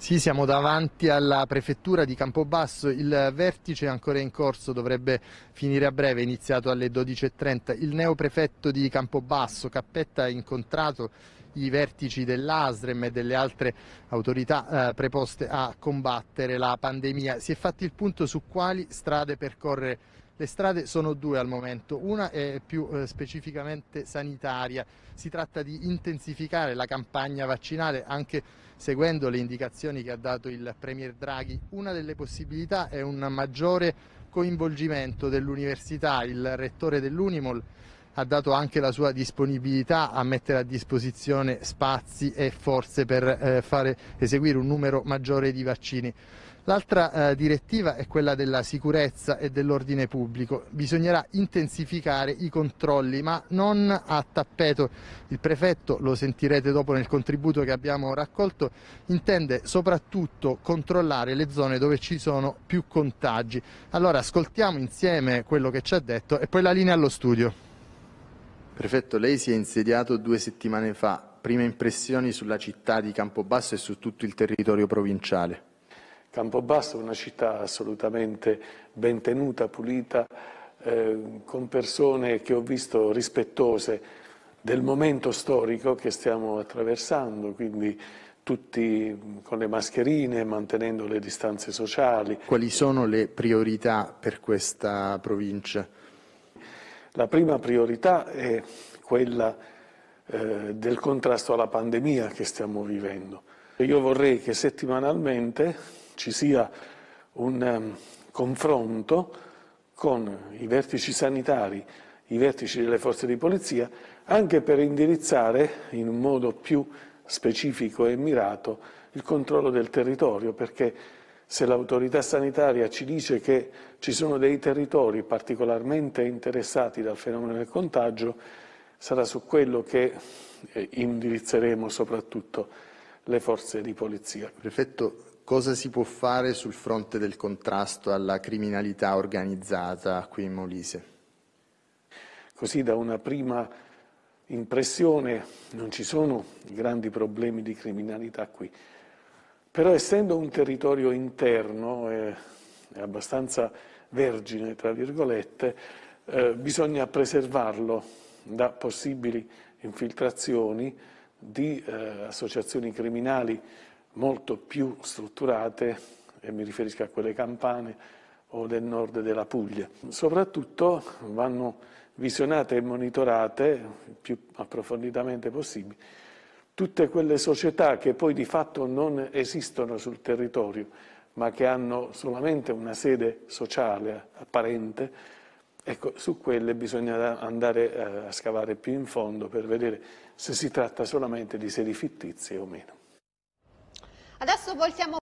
Sì, siamo davanti alla prefettura di Campobasso, il vertice è ancora in corso, dovrebbe finire a breve, iniziato alle 12.30. Il neoprefetto di Campobasso, Cappetta, ha incontrato i vertici dell'ASREM e delle altre autorità eh, preposte a combattere la pandemia. Si è fatto il punto su quali strade percorrere le strade sono due al momento, una è più eh, specificamente sanitaria, si tratta di intensificare la campagna vaccinale anche seguendo le indicazioni che ha dato il Premier Draghi. Una delle possibilità è un maggiore coinvolgimento dell'università, il rettore dell'Unimol ha dato anche la sua disponibilità a mettere a disposizione spazi e forze per eh, fare, eseguire un numero maggiore di vaccini. L'altra eh, direttiva è quella della sicurezza e dell'ordine pubblico. Bisognerà intensificare i controlli, ma non a tappeto. Il prefetto, lo sentirete dopo nel contributo che abbiamo raccolto, intende soprattutto controllare le zone dove ci sono più contagi. Allora ascoltiamo insieme quello che ci ha detto e poi la linea allo studio. Prefetto, lei si è insediato due settimane fa. Prime impressioni sulla città di Campobasso e su tutto il territorio provinciale. Campobasso è una città assolutamente ben tenuta, pulita, eh, con persone che ho visto rispettose del momento storico che stiamo attraversando, quindi tutti con le mascherine, mantenendo le distanze sociali. Quali sono le priorità per questa provincia? La prima priorità è quella eh, del contrasto alla pandemia che stiamo vivendo. Io vorrei che settimanalmente ci sia un um, confronto con i vertici sanitari, i vertici delle forze di polizia, anche per indirizzare in un modo più specifico e mirato il controllo del territorio, perché se l'autorità sanitaria ci dice che ci sono dei territori particolarmente interessati dal fenomeno del contagio, sarà su quello che eh, indirizzeremo soprattutto le forze di polizia. Prefetto, cosa si può fare sul fronte del contrasto alla criminalità organizzata qui in Molise? Così da una prima impressione non ci sono grandi problemi di criminalità qui però essendo un territorio interno e eh, abbastanza vergine, tra virgolette, eh, bisogna preservarlo da possibili infiltrazioni di eh, associazioni criminali molto più strutturate, e mi riferisco a quelle campane o del nord della Puglia. Soprattutto vanno visionate e monitorate il più approfonditamente possibile tutte quelle società che poi di fatto non esistono sul territorio, ma che hanno solamente una sede sociale apparente, ecco, su quelle bisogna andare eh, a scavare più in fondo per vedere se si tratta solamente di sedi fittizie o meno. Adesso voltiamo